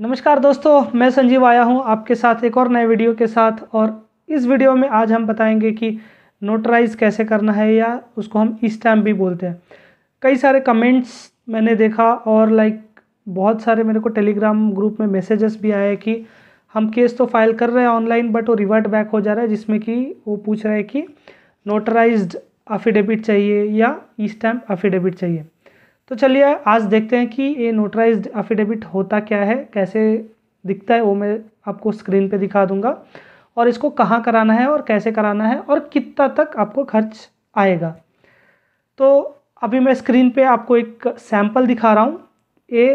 नमस्कार दोस्तों मैं संजीव आया हूं आपके साथ एक और नए वीडियो के साथ और इस वीडियो में आज हम बताएंगे कि नोटराइज कैसे करना है या उसको हम ई स्टैम्प भी बोलते हैं कई सारे कमेंट्स मैंने देखा और लाइक बहुत सारे मेरे को टेलीग्राम ग्रुप में मैसेजेस भी आए कि हम केस तो फाइल कर रहे हैं ऑनलाइन बट वो रिवर्ट बैक हो जा रहा है जिसमें कि वो पूछ रहे हैं कि नोटराइज्ड एफिडेविट चाहिए या ई स्टैम्प एफिडेविट चाहिए तो चलिए आज देखते हैं कि ये नोटराइज एफिडेविट होता क्या है कैसे दिखता है वो मैं आपको स्क्रीन पे दिखा दूंगा और इसको कहाँ कराना है और कैसे कराना है और कितना तक आपको खर्च आएगा तो अभी मैं स्क्रीन पे आपको एक सैम्पल दिखा रहा हूँ ये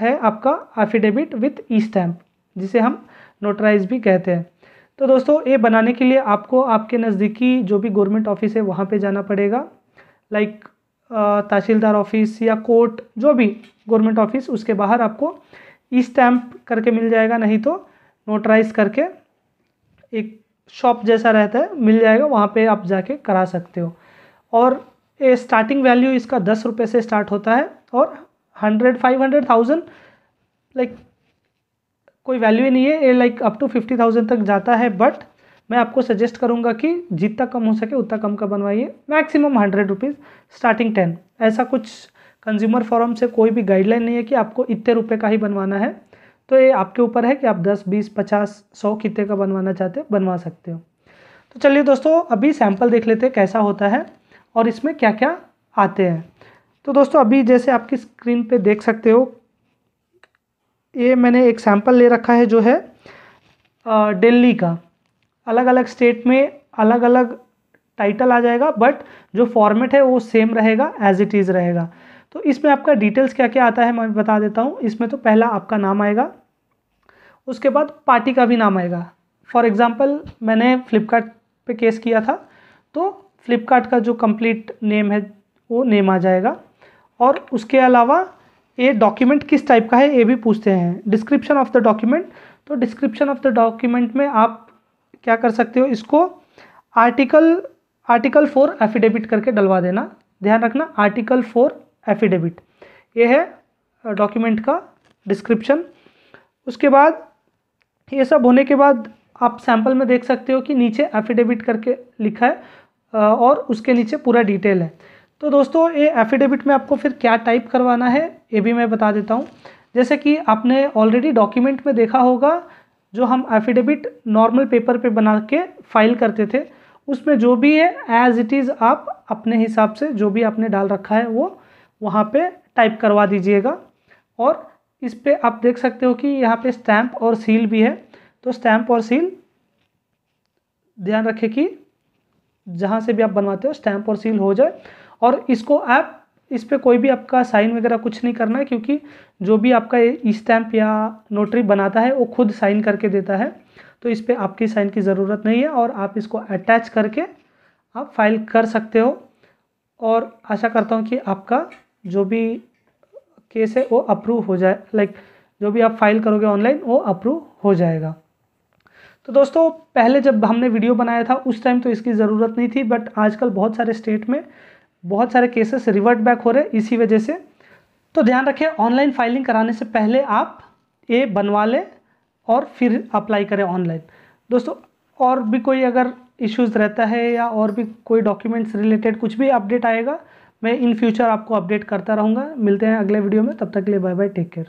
है आपका एफिडेविट विथ ई स्टैम्प जिसे हम नोटराइज भी कहते हैं तो दोस्तों ये बनाने के लिए आपको आपके नज़दीकी जो भी गवर्नमेंट ऑफिस है वहाँ पर जाना पड़ेगा लाइक तहसीलदार ऑफिस या कोर्ट जो भी गवर्नमेंट ऑफिस उसके बाहर आपको ई स्टैम्प करके मिल जाएगा नहीं तो नोटराइज करके एक शॉप जैसा रहता है मिल जाएगा वहाँ पे आप जाके करा सकते हो और ये स्टार्टिंग वैल्यू इसका दस रुपये से स्टार्ट होता है और hundred five hundred thousand like कोई वैल्यू ही नहीं है ये like up to fifty thousand तक जाता है बट मैं आपको सजेस्ट करूँगा कि जितना कम हो सके उतना कम का बनवाइए maximum hundred rupees starting ten ऐसा कुछ कंज्यूमर फॉरम से कोई भी गाइडलाइन नहीं है कि आपको इतने रुपये का ही बनवाना है तो ये आपके ऊपर है कि आप दस बीस पचास सौ कितने का बनवाना चाहते हो बनवा सकते हो तो चलिए दोस्तों अभी सैम्पल देख लेते हैं कैसा होता है और इसमें क्या क्या आते हैं तो दोस्तों अभी जैसे आपकी स्क्रीन पे देख सकते हो ये मैंने एक सैम्पल ले रखा है जो है डेली का अलग अलग स्टेट में अलग अलग टाइटल आ जाएगा बट जो फॉर्मेट है वो सेम रहेगा एज इट इज़ रहेगा तो इसमें आपका डिटेल्स क्या क्या आता है मैं बता देता हूँ इसमें तो पहला आपका नाम आएगा उसके बाद पार्टी का भी नाम आएगा फॉर एग्ज़ाम्पल मैंने फ्लिपकार्ट केस किया था तो फ्लिपकार्ट का जो कम्प्लीट नेम है वो नेम आ जाएगा और उसके अलावा ये डॉक्यूमेंट किस टाइप का है ये भी पूछते हैं डिस्क्रिप्शन ऑफ द डॉक्यूमेंट तो डिस्क्रिप्शन ऑफ द डॉक्यूमेंट में आप क्या कर सकते हो इसको आर्टिकल आर्टिकल फोर एफिडेविट करके डलवा देना ध्यान रखना आर्टिकल फोर एफिडेविट ये है डॉक्यूमेंट का डिस्क्रिप्शन उसके बाद ये सब होने के बाद आप सैंपल में देख सकते हो कि नीचे एफिडेविट करके लिखा है और उसके नीचे पूरा डिटेल है तो दोस्तों ये एफिडेविट में आपको फिर क्या टाइप करवाना है ये भी मैं बता देता हूँ जैसे कि आपने ऑलरेडी डॉक्यूमेंट में देखा होगा जो हम एफिडेविट नॉर्मल पेपर पे बना के फाइल करते थे उसमें जो भी है एज इट इज़ आप अपने हिसाब से जो भी आपने डाल रखा है वो वहाँ पे टाइप करवा दीजिएगा और इस पर आप देख सकते हो कि यहाँ पे स्टैम्प और सील भी है तो स्टैम्प और सील ध्यान रखें कि जहाँ से भी आप बनवाते हो स्टैम्प और सील हो जाए और इसको आप इस पर कोई भी आपका साइन वगैरह कुछ नहीं करना है क्योंकि जो भी आपका स्टैम्प e या नोटरी बनाता है वो खुद साइन करके देता है तो इस पर आपकी साइन की ज़रूरत नहीं है और आप इसको अटैच करके आप फाइल कर सकते हो और आशा करता हूँ कि आपका जो भी केस है वो अप्रूव हो जाए लाइक जो भी आप फाइल करोगे ऑनलाइन वो अप्रूव हो जाएगा तो दोस्तों पहले जब हमने वीडियो बनाया था उस टाइम तो इसकी ज़रूरत नहीं थी बट आजकल बहुत सारे स्टेट में बहुत सारे केसेस रिवर्ट बैक हो रहे हैं इसी वजह से तो ध्यान रखें ऑनलाइन फाइलिंग कराने से पहले आप ये बनवा लें और फिर अप्लाई करें ऑनलाइन दोस्तों और भी कोई अगर इश्यूज़ रहता है या और भी कोई डॉक्यूमेंट्स रिलेटेड कुछ भी अपडेट आएगा मैं इन फ्यूचर आपको अपडेट करता रहूँगा मिलते हैं अगले वीडियो में तब तक के लिए बाय बाय टेक केयर